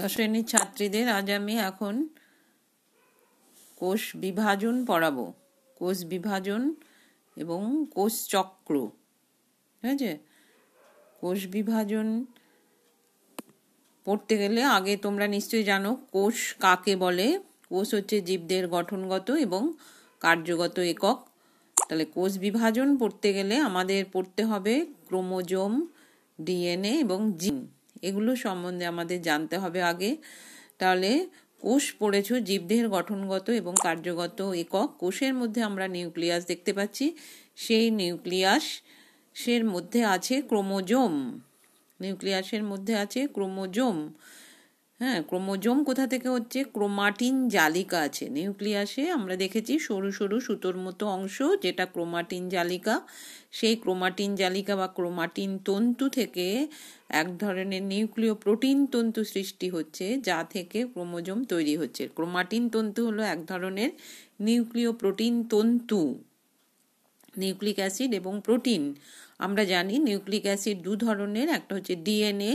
দশ ছাত্রীদের আজ আমি এখন কোষ বিভাজন পড়াবো কোষ বিভাজন এবং কোষ চক্র ঠিক আছে কোষ বিভাজন পড়তে গেলে আগে তোমরা নিশ্চয়ই জানো কোষ কাকে বলে কোষ হচ্ছে জীবদের গঠনগত এবং কার্যগত একক তাহলে কোষ বিভাজন পড়তে গেলে আমাদের পড়তে হবে ক্রোমোজোম ডিএনএ এবং জিন এগুলো সম্বন্ধে আমাদের জানতে হবে আগে তাহলে কোষ পড়েছ জীবদেহের গঠনগত এবং কার্যগত একক কোষের মধ্যে আমরা নিউক্লিয়াস দেখতে পাচ্ছি সেই নিউক্লিয়াসের মধ্যে আছে ক্রোমোজোম নিউক্লিয়াসের মধ্যে আছে ক্রোমোজোম হ্যাঁ ক্রোমোজোম কোথা থেকে হচ্ছে ক্রোমাটিন জালিকা আছে নিউক্লিয়াসে আমরা দেখেছি সরু সরু সুতোর মতো অংশ যেটা ক্রোমাটিন জালিকা সেই ক্রোমাটিন জালিকা বা ক্রোমাটিন তন্তু থেকে এক ধরনের নিউক্লিয় প্রোটিন তন্তু সৃষ্টি হচ্ছে যা থেকে ক্রোমোজোম তৈরি হচ্ছে ক্রোমাটিন তন্তু হলো এক ধরনের নিউক্লিয় প্রোটিন তন্তু নিউক্লিক অ্যাসিড এবং প্রোটিন আমরা জানি নিউক্লিক অ্যাসিড দু ধরনের একটা হচ্ছে ডিএনএ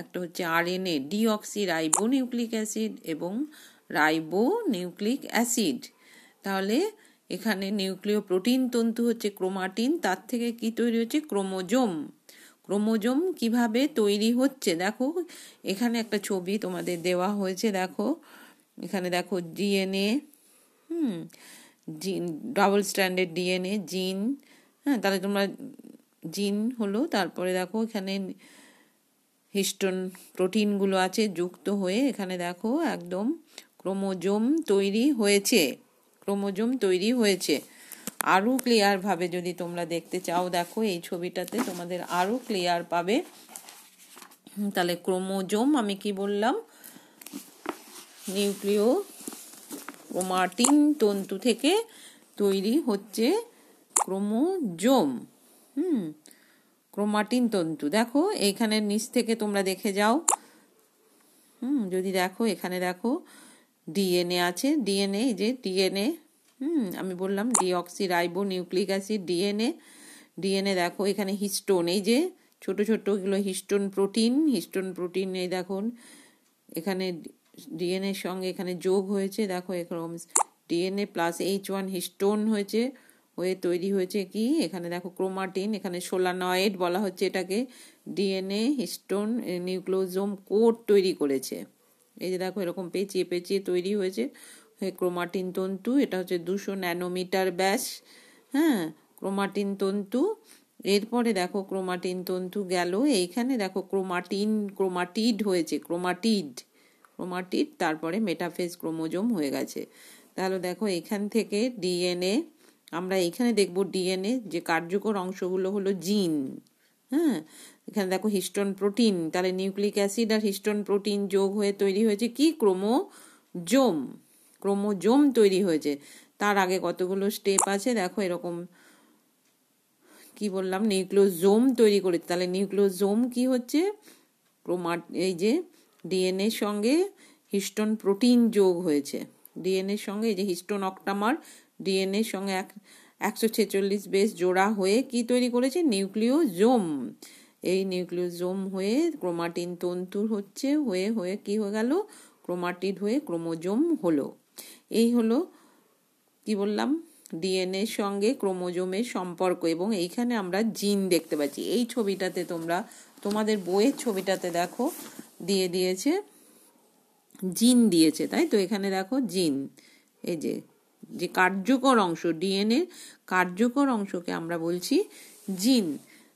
একটা হচ্ছে RNA ribo nucleic acid এবং রাইবো নিউক্লিক অ্যাসিড তাহলে এখানে নিউক্লিয় প্রোটিন তন্তু হচ্ছে ক্রোমাটিন তার থেকে কি তৈরি হচ্ছে ক্রোমোজোম ক্রোমোজোম কিভাবে তৈরি হচ্ছে দেখো এখানে একটা ছবি তোমাদের দেওয়া হয়েছে দেখো এখানে দেখো ডিএনএ হুম জিন ডাবল স্ট্যান্ডার্ড ডিএনএ জিন হ্যাঁ তাহলে তোমরা জিন হলো তারপরে দেখো এখানে হিস্টন প্রোটিনগুলো আছে যুক্ত হয়ে এখানে দেখো একদম ক্রোমোজোম তৈরি হয়েছে ক্রোমোজোম তৈরি হয়েছে আরও ক্লিয়ারভাবে যদি তোমরা দেখতে চাও দেখো এই ছবিটাতে তোমাদের আরও ক্লিয়ার পাবে তাহলে ক্রোমোজোম আমি কি বললাম নিউক্লিও ক্রোমাটিন তন্তু থেকে তৈরি হচ্ছে ক্রোমোজোম হুম ক্রোমাটিন তন্তু দেখো এখানে নিচ থেকে তোমরা দেখে যাও হুম যদি দেখো এখানে দেখো ডিএনএ আছে ডিএনএ এই যে ডিএনএ হুম আমি বললাম ribo nucleic acid DNA DNA দেখো এখানে হিস্টোন এই যে ছোট ছোটোগুলো হিস্টোন প্রোটিন হিস্টোন প্রোটিন এই দেখুন এখানে ডিএনএর সঙ্গে এখানে যোগ হয়েছে দেখো এরকম DNA plus H one histone হয়েছে হয়ে তৈরি হয়েছে কি এখানে দেখো ক্রোমাটিন এখানে সোলানয়েড বলা হচ্ছে এটাকে ডিএনএ হিস্টোন নিউক্লোজোম কোড তৈরি করেছে এই যে দেখো এরকম পেঁচিয়ে পেঁচিয়ে তৈরি হয়েছে ক্রোমাটিন তন্তু এটা হচ্ছে দুশো ন্যানোমিটার ব্যাস হ্যাঁ ক্রোমাটিন তন্তু এরপরে দেখো ক্রোমাটিন তন্তু গেল এইখানে দেখো ক্রোমাটিন ক্রোমাটিড হয়েছে ক্রোমাটিড ক্রোমাটিড তারপরে মেটাফেজ ক্রোমোজোম হয়ে গেছে তাহলে দেখো এখান থেকে ডিএনএ আমরা এখানে দেখব ডিএনএ যে কার্যকর অংশগুলো হলো জিন হ্যাঁ এখানে দেখো হিস্টন প্রোটিন তাহলে নিউক্লিক অ্যাসিড আর হিস্টন প্রোটিন যোগ হয়ে তৈরি হয়েছে কি ক্রোমোজোম ক্রোমোজোম তৈরি হয়েছে তার আগে কতগুলো স্টেপ আছে দেখো এরকম কি বললাম নিউক্লোজোম তৈরি করেছে তাহলে নিউক্লোজোম কি হচ্ছে ক্রোমার এই যে ডিএনএর সঙ্গে হিস্টোন প্রোটিন যোগ হয়েছে ডিএনএর সঙ্গে এই যে হিস্টন অক্টামার ডিএনএর সঙ্গে এক একশো ছেচল্লিশ বেশ জোড়া হয়ে কি তৈরি করেছে নিউক্লিওজোম এই নিউক্লিওজোম হয়ে ক্রোমাটিন তন্তু হচ্ছে হয়ে হয়ে কি হয়ে গেল ক্রোমাটিড হয়ে ক্রোমোজোম হলো এই হলো কি বললাম ডিএনএর সঙ্গে ক্রোমোজোমের সম্পর্ক এবং এইখানে আমরা জিন দেখতে পাচ্ছি এই ছবিটাতে তোমরা তোমাদের বইয়ের ছবিটাতে দেখো দিয়ে দিয়েছে জিন দিয়েছে তাই তো এখানে দেখো জিন এই যে যে কার্যকর অংশ ডিএনএ কার্যকর অংশকে আমরা বলছি জিন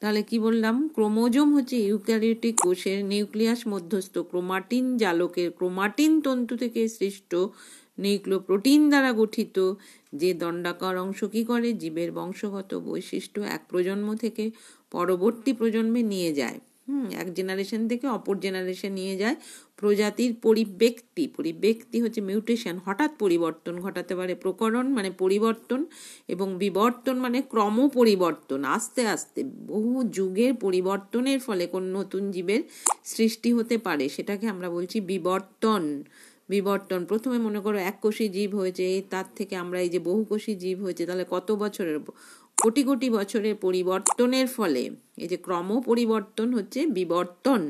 তাহলে কি বললাম ক্রোমোজোম হচ্ছে ইউক্যারিওটিক কোষের নিউক্লিয়াস মধ্যস্থ ক্রোমাটিন জালকের ক্রোমাটিন তন্তু থেকে সৃষ্ট নিউক্লোপ্রোটিন দ্বারা গঠিত যে দণ্ডাকার অংশ কী করে জীবের বংশগত বৈশিষ্ট্য এক প্রজন্ম থেকে পরবর্তী প্রজন্মে নিয়ে যায় হুম এক জেনারেশন থেকে অপর জেনারেশন নিয়ে যায় প্রজাতির পরিব্যক্তি পরিব্যক্তি হচ্ছে মিউটেশন হঠাৎ পরিবর্তন ঘটাতে পারে প্রকরণ মানে পরিবর্তন এবং বিবর্তন মানে ক্রম পরিবর্তন আস্তে আস্তে বহু যুগের পরিবর্তনের ফলে কোন নতুন জীবের সৃষ্টি হতে পারে সেটাকে আমরা বলছি বিবর্তন বিবর্তন প্রথমে মনে করো এককোষী জীব হয়েছে তার থেকে আমরা এই যে বহুকোষী জীব হয়েছে তাহলে কত বছরের কোটি কোটি বছরের পরিবর্তনের ফলে এই যে ক্রম পরিবর্তন হচ্ছে বিবর্তন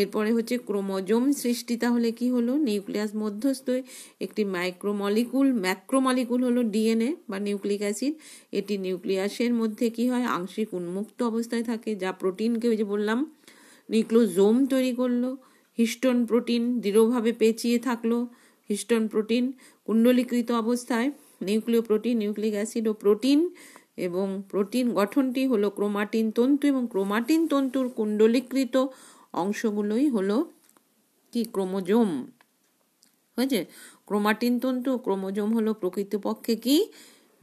এরপরে হচ্ছে ক্রোমোজোম সৃষ্টি তাহলে কি হলো নিউক্লিয়াস মধ্যস্থ একটি মাইক্রোমলিকুল ম্যাক্রোমলিকুল হলো ডিএনএ বা নিউক্লিক অ্যাসিড এটি নিউক্লিয়াসের মধ্যে কি হয় আংশিক উন্মুক্ত অবস্থায় থাকে যা প্রোটিনকে ওই যে বললাম নিউক্লোজোম তৈরি করলো হিস্টোন প্রোটিন দৃঢ়ভাবে পেঁচিয়ে থাকলো হিস্টোন প্রোটিন কুণ্ডলীকৃত অবস্থায় নিউক্লিয় প্রোটিন নিউক্লিক অ্যাসিড ও প্রোটিন এবং প্রোটিন গঠনটি হলো ক্রোমাটিন তন্তু এবং ক্রোমাটিন তন্তুর কুণ্ডলীকৃত অংশগুলোই হলো কি ক্রোমোজোম হয়েছে ক্রোমাটিন তন্তু ক্রোমোজোম হলো প্রকৃতপক্ষে কি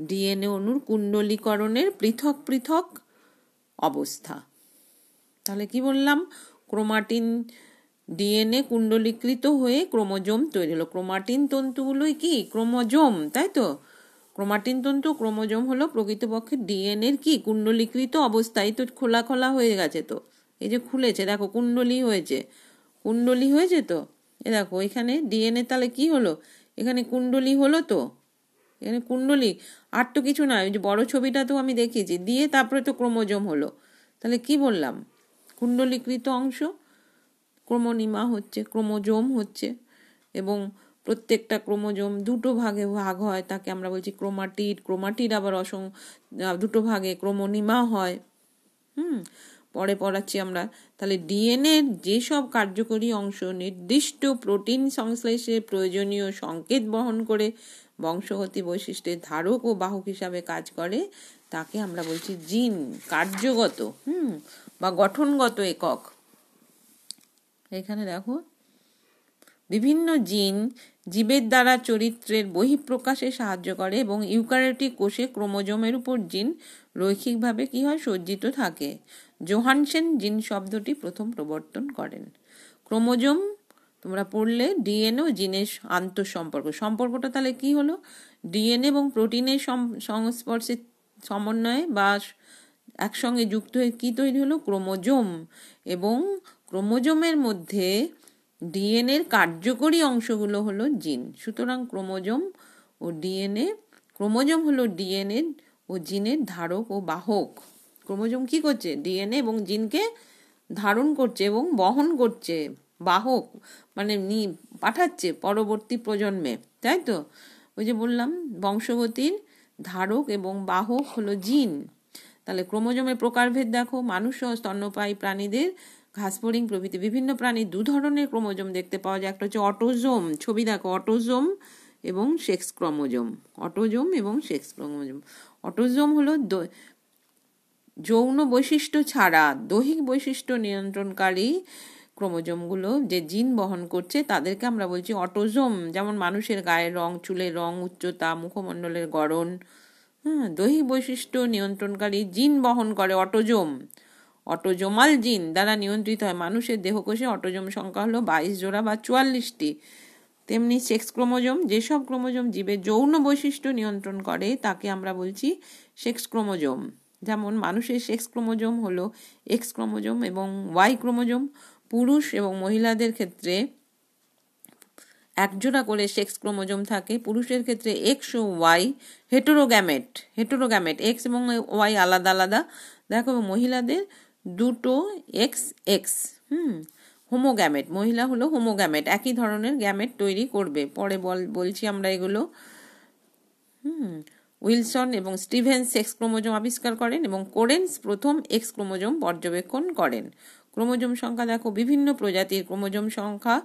ডিএনএ অনুর কুণ্ডলীকরণের পৃথক পৃথক অবস্থা তাহলে কি বললাম ক্রোমাটিন ডিএনএ কুণ্ডলীকৃত হয়ে ক্রোমোজোম তৈরি হলো ক্রোমাটিন তন্তুগুলোই কি ক্রোমোজোম তাই তো ক্রোমাটিন তন্তু ক্রোমোজোম হলো প্রকৃতপক্ষে ডিএনএর কি কুণ্ডলীকৃত অবস্থায় তো খোলা খোলা হয়ে গেছে তো এই যে খুলেছে দেখো কুণ্ডলী হয়েছে কুণ্ডলী হয়েছে তো এ দেখো এখানে ডিএনএ তাহলে কি হলো এখানে কুণ্ডলী হলো তো এখানে কুণ্ডলী আর তো কিছু নয় যে বড় ছবিটা তো আমি দেখেছি দিয়ে তারপরে তো ক্রোমোজোম হলো তাহলে কি বললাম কুণ্ডলীকৃত অংশ ক্রোমোনিমা হচ্ছে ক্রোমোজোম হচ্ছে এবং প্রত্যেকটা ক্রোমোজোম দুটো ভাগে ভাগ হয় তাকে আমরা বলছি ক্রোমাটিড ক্রোমাটিড আবার অসং দুটো ভাগে ক্রোমোনিমা হয় হুম পরে পড়াচ্ছি আমরা তাহলে ডিএনএ যেসব কার্যকরী অংশ নির্দিষ্ট প্রোটিন সংশ্লেষে প্রয়োজনীয় সংকেত বহন করে বংশগতি বৈশিষ্ট্যের ধারক ও বাহক হিসাবে কাজ করে তাকে আমরা বলছি জিন কার্যগত হুম বা গঠনগত একক এখানে দেখো বিভিন্ন জিন জীবের দ্বারা চরিত্রের বহিঃপ্রকাশে সাহায্য করে এবং ইউকারেটিক কোষে ক্রোমোজোমের উপর জিন রৈখিকভাবে কি হয় সজ্জিত থাকে জোহানসেন জিন শব্দটি প্রথম প্রবর্তন করেন ক্রোমোজোম তোমরা পড়লে ডিএনএ ও জিনের আন্তঃসম্পর্ক সম্পর্কটা তাহলে কি হলো ডিএনএ এবং প্রোটিনের সংস্পর্শে সমন্বয়ে বা একসঙ্গে যুক্ত হয়ে কি তৈরি হলো ক্রোমোজোম এবং ক্রোমোজোমের মধ্যে ডিএনএর কার্যকরী অংশগুলো হলো জিন সুতরাং ক্রোমোজোম ও ডিএনএ ক্রোমোজোম হলো ডিএনএ ও জিনের ধারক ও বাহক ক্রোমোজোম কি করছে ডিএনএ এবং জিনকে ধারণ করছে এবং বহন করছে বাহক মানে নি পাঠাচ্ছে পরবর্তী প্রজন্মে তাই তো ওই যে বললাম বংশগতির ধারক এবং বাহক হলো জিন তাহলে ক্রোমোজোমের প্রকারভেদ দেখো মানুষ ও স্তন্যপায়ী প্রাণীদের ঘাসফড়িং প্রভৃতি বিভিন্ন প্রাণী দু ধরনের ক্রোমোজোম দেখতে পাওয়া যায় একটা হচ্ছে অটোজোম ছবি দেখো অটোজোম এবং সেক্স ক্রোমোজোম অটোজোম এবং সেক্স ক্রোমোজোম অটোজোম হলো যৌন বৈশিষ্ট্য ছাড়া দৈহিক বৈশিষ্ট্য নিয়ন্ত্রণকারী ক্রোমোজোমগুলো যে জিন বহন করছে তাদেরকে আমরা বলছি অটোজোম যেমন মানুষের গায়ের রং চুলের রং উচ্চতা মুখমণ্ডলের গড়ন হ্যাঁ দৈহিক বৈশিষ্ট্য নিয়ন্ত্রণকারী জিন বহন করে অটোজোম অটোজোমাল জিন দ্বারা নিয়ন্ত্রিত হয় মানুষের দেহকোষে অটোজোম সংখ্যা হলো বাইশ জোড়া বা চুয়াল্লিশটি তেমনি সেক্স ক্রোমোজোম যেসব ক্রোমোজোম জীবের যৌন বৈশিষ্ট্য নিয়ন্ত্রণ করে তাকে আমরা বলছি সেক্স ক্রোমোজোম যেমন মানুষের সেক্স ক্রোমোজোম হলো এক্স ক্রোমোজোম এবং ওয়াই ক্রোমোজোম পুরুষ এবং মহিলাদের ক্ষেত্রে একজোড়া করে সেক্স ক্রোমোজোম থাকে পুরুষের ক্ষেত্রে এক্স ও ওয়াই হেটোরোগ্যামেট হেটোরোগ্যামেট এক্স এবং ওয়াই আলাদা আলাদা দেখো মহিলাদের দুটো এক্স এক্স হুম হোমোগ্যামেট মহিলা হলো হোমোগ্যামেট একই ধরনের গ্যামেট তৈরি করবে পরে বল বলছি আমরা এগুলো হুম উইলসন এবং স্টিভেন্স এক্স ক্রোমোজোম আবিষ্কার করেন এবং কোরেন্স প্রথম এক্স ক্রোমোজোম পর্যবেক্ষণ করেন ক্রোমোজোম সংখ্যা দেখো বিভিন্ন প্রজাতির ক্রোমোজোম সংখ্যা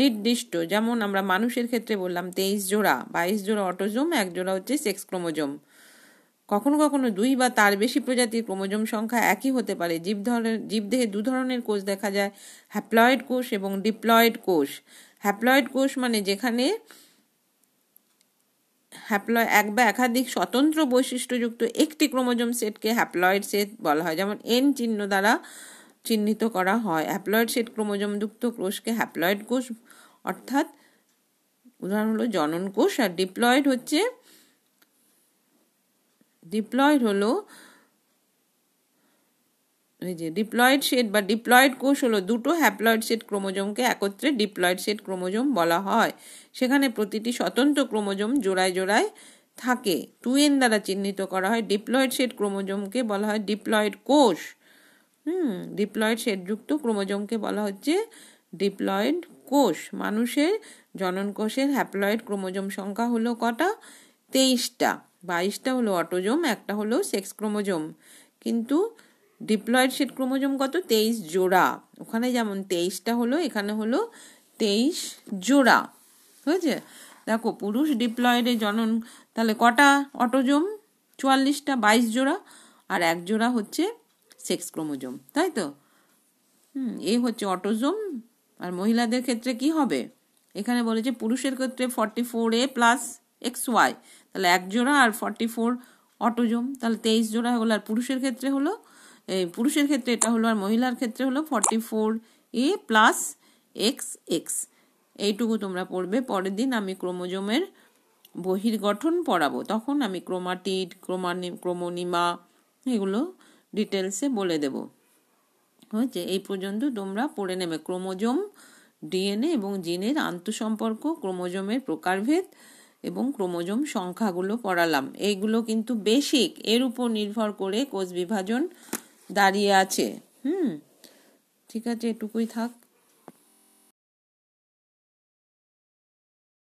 নির্দিষ্ট যেমন আমরা মানুষের ক্ষেত্রে বললাম তেইশ জোড়া বাইশ জোড়া অটোজোম এক জোড়া হচ্ছে সেক্স ক্রোমোজোম কখনো কখনো দুই বা তার বেশি প্রজাতির ক্রোমোজোম সংখ্যা একই হতে পারে জীব ধরনের জীবদেহে দু ধরনের কোষ দেখা যায় হ্যাপ্লয়েড কোষ এবং ডিপ্লয়েড কোষ হ্যাপ্লয়েড কোষ মানে যেখানে হ্যাপ্লয় এক বা একাধিক স্বতন্ত্র বৈশিষ্ট্যযুক্ত একটি ক্রোমোজোম সেটকে হ্যাপ্লয়েড সেট বলা হয় যেমন এন চিহ্ন দ্বারা চিহ্নিত করা হয় হ্যাপ্লয়েড সেট ক্রোমোজোমযুক্ত কোষকে হ্যাপ্লয়েড কোষ অর্থাৎ উদাহরণ হলো জনন কোষ আর ডিপ্লয়েড হচ্ছে ডিপ্লয়েড হলো এই যে ডিপ্লয়েড সেট বা ডিপ্লয়েড কোষ হলো দুটো হ্যাপ্লয়েড সেট ক্রোমোজোমকে একত্রে ডিপ্লয়েড সেট ক্রোমোজোম বলা হয় সেখানে প্রতিটি স্বতন্ত্র ক্রোমোজোম জোড়ায় জোড়ায় থাকে টু এন দ্বারা চিহ্নিত করা হয় ডিপ্লয়েড সেট ক্রোমোজোমকে বলা হয় ডিপ্লয়েড কোষ হুম ডিপ্লয়েড সেটযুক্ত ক্রোমোজোমকে বলা হচ্ছে ডিপ্লয়েড কোষ মানুষের জনন কোষের হ্যাপ্লয়েড ক্রোমোজোম সংখ্যা হলো কটা তেইশটা বাইশটা হলো অটোজোম একটা হলো সেক্স ক্রোমোজোম কিন্তু ডিপ্লয়েড সেট ক্রোমোজোম কত তেইশ জোড়া ওখানে যেমন তেইশটা হলো এখানে হলো তেইশ জোড়া হয়েছে দেখো পুরুষ ডিপ্লয়েডে জনন তাহলে কটা অটোজোম চুয়াল্লিশটা বাইশ জোড়া আর এক জোড়া হচ্ছে সেক্স ক্রোমোজোম তাই তো হুম এ হচ্ছে অটোজোম আর মহিলাদের ক্ষেত্রে কি হবে এখানে বলেছে পুরুষের ক্ষেত্রে forty four A plus X Y তাহলে এক জোড়া আর ফর্টি ফোর অটোজম তাহলে তেইশ জোড়া হলো আর পুরুষের ক্ষেত্রে হলো পুরুষের ক্ষেত্রে এটা হলো আর মহিলার ক্ষেত্রে হলো forty four A plus X X এইটুকু তোমরা পড়বে পরের দিন আমি ক্রোমোজোমের বহির্গঠন পড়াবো তখন আমি ক্রোমাটিড ক্রোমানি ক্রোমোনিমা এগুলো ডিটেলসে বলে দেব হয়েছে এই পর্যন্ত তোমরা পড়ে নেবে ক্রোমোজোম ডিএনএ এবং জিনের আন্তঃসম্পর্ক ক্রোমোজোমের প্রকারভেদ এবং ক্রোমোজোম সংখ্যাগুলো পড়ালাম এইগুলো কিন্তু বেসিক এর উপর নির্ভর করে কোষ বিভাজন দাঁড়িয়ে আছে হুম ঠিক আছে এটুকুই থাক